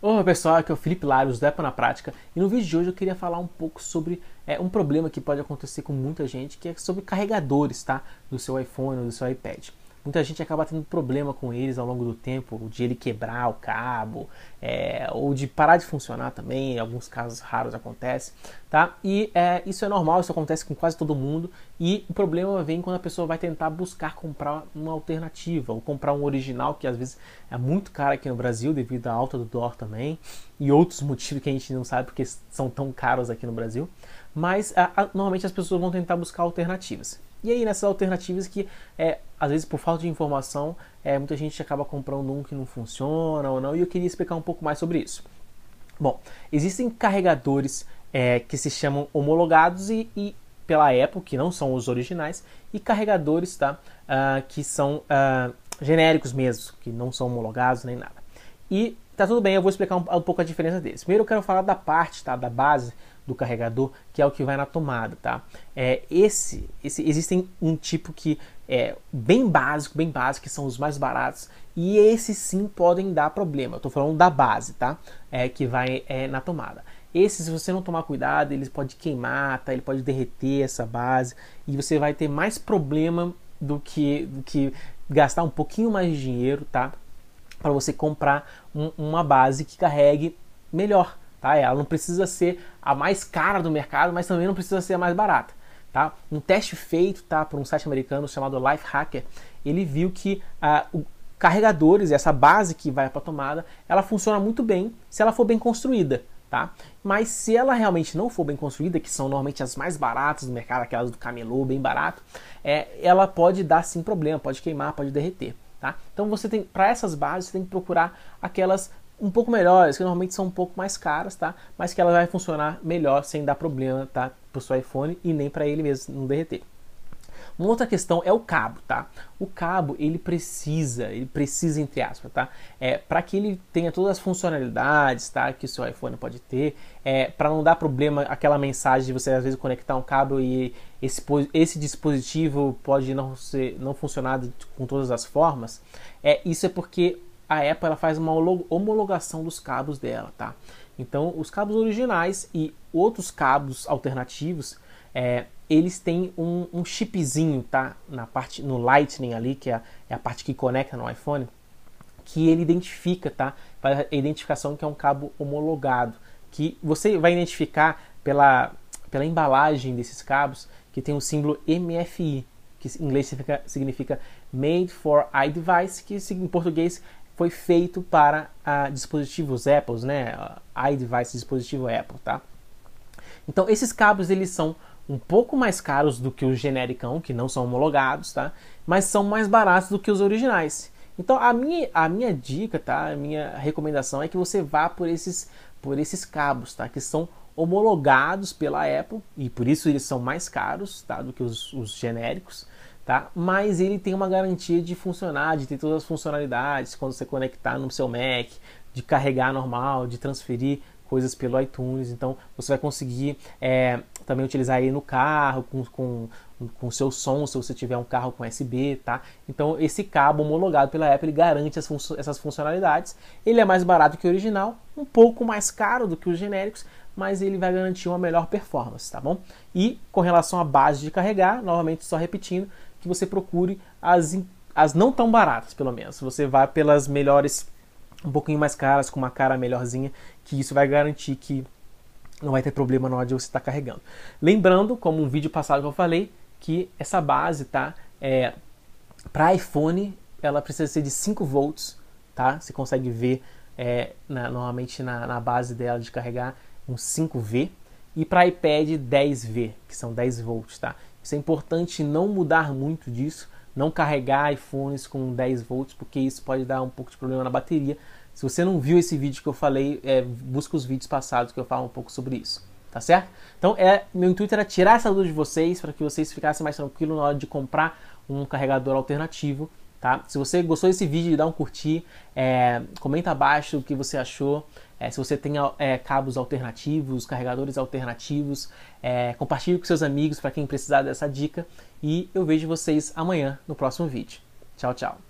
Olá pessoal, aqui é o Felipe Lários, Depa na Prática, e no vídeo de hoje eu queria falar um pouco sobre é, um problema que pode acontecer com muita gente, que é sobre carregadores tá? do seu iPhone ou do seu iPad. Muita gente acaba tendo problema com eles ao longo do tempo, de ele quebrar o cabo, é, ou de parar de funcionar também, em alguns casos raros acontece, tá? E é, isso é normal, isso acontece com quase todo mundo, e o problema vem quando a pessoa vai tentar buscar comprar uma alternativa, ou comprar um original, que às vezes é muito caro aqui no Brasil, devido à alta do dólar também, e outros motivos que a gente não sabe porque são tão caros aqui no Brasil mas a, a, normalmente as pessoas vão tentar buscar alternativas. E aí nessas alternativas que, é, às vezes por falta de informação, é, muita gente acaba comprando um que não funciona ou não, e eu queria explicar um pouco mais sobre isso. Bom, existem carregadores é, que se chamam homologados e, e, pela Apple, que não são os originais, e carregadores tá, uh, que são uh, genéricos mesmo, que não são homologados nem nada. E tá tudo bem, eu vou explicar um, um pouco a diferença deles. Primeiro eu quero falar da parte, tá, da base, do carregador, que é o que vai na tomada, tá? É, esse, esse existem um tipo que é bem básico, bem básico, que são os mais baratos, e esses sim podem dar problema. Eu tô falando da base, tá? É, que vai é, na tomada. Esse, se você não tomar cuidado, ele pode queimar, tá? Ele pode derreter essa base e você vai ter mais problema do que, do que gastar um pouquinho mais de dinheiro, tá? Para você comprar um, uma base que carregue melhor, tá? Ela não precisa ser a mais cara do mercado, mas também não precisa ser a mais barata, tá? Um teste feito, tá, por um site americano chamado Lifehacker, ele viu que uh, o, carregadores, essa base que vai para a tomada, ela funciona muito bem se ela for bem construída, tá? Mas se ela realmente não for bem construída, que são normalmente as mais baratas do mercado, aquelas do camelô, bem barato, é, ela pode dar sim problema, pode queimar, pode derreter, tá? Então você tem para essas bases você tem que procurar aquelas um pouco melhores, que normalmente são um pouco mais caras, tá? Mas que ela vai funcionar melhor sem dar problema, tá? Pro seu iPhone e nem para ele mesmo não derreter. Uma outra questão é o cabo, tá? O cabo ele precisa, ele precisa entre aspas, tá? É para que ele tenha todas as funcionalidades, tá? Que o seu iPhone pode ter, é para não dar problema aquela mensagem de você às vezes conectar um cabo e esse, esse dispositivo pode não ser, não funcionar com todas as formas. É isso é porque a Apple ela faz uma homologação dos cabos dela, tá? Então, os cabos originais e outros cabos alternativos, é, eles têm um, um, chipzinho, tá? Na parte, no Lightning ali, que é, é a parte que conecta no iPhone, que ele identifica, tá? Faz a identificação que é um cabo homologado, que você vai identificar pela, pela embalagem desses cabos, que tem o símbolo MFI, que em inglês significa, significa Made for iDevice, que em português foi feito para ah, dispositivos Apple, né? Ah, iDevice dispositivo Apple, tá? Então esses cabos eles são um pouco mais caros do que os genericão, que não são homologados, tá? Mas são mais baratos do que os originais. Então a minha, a minha dica, tá? A minha recomendação é que você vá por esses por esses cabos, tá? Que são homologados pela Apple e por isso eles são mais caros, tá? Do que os, os genéricos tá? Mas ele tem uma garantia de funcionar, de ter todas as funcionalidades quando você conectar no seu Mac, de carregar normal, de transferir coisas pelo iTunes. Então você vai conseguir é, também utilizar ele no carro, com, com, com seu som, se você tiver um carro com USB, tá? Então esse cabo homologado pela Apple garante fun essas funcionalidades. Ele é mais barato que o original, um pouco mais caro do que os genéricos, mas ele vai garantir uma melhor performance, tá bom? E com relação à base de carregar, novamente só repetindo, que você procure as, as não tão baratas, pelo menos. Você vá pelas melhores, um pouquinho mais caras, com uma cara melhorzinha, que isso vai garantir que não vai ter problema na hora de você estar tá carregando. Lembrando, como um vídeo passado que eu falei, que essa base, tá? É, Para iPhone, ela precisa ser de 5 volts, tá? Você consegue ver é, na, normalmente na, na base dela de carregar um 5V e para iPad 10V, que são 10 volts, tá? Isso é importante não mudar muito disso, não carregar iPhones com 10 volts, porque isso pode dar um pouco de problema na bateria. Se você não viu esse vídeo que eu falei, é, busca os vídeos passados que eu falo um pouco sobre isso, tá certo? Então, é, meu intuito era tirar essa dúvida de vocês para que vocês ficassem mais tranquilos na hora de comprar um carregador alternativo, tá? Se você gostou desse vídeo, dá um curtir, é, comenta abaixo o que você achou. É, se você tem é, cabos alternativos, carregadores alternativos, é, compartilhe com seus amigos para quem precisar dessa dica. E eu vejo vocês amanhã no próximo vídeo. Tchau, tchau.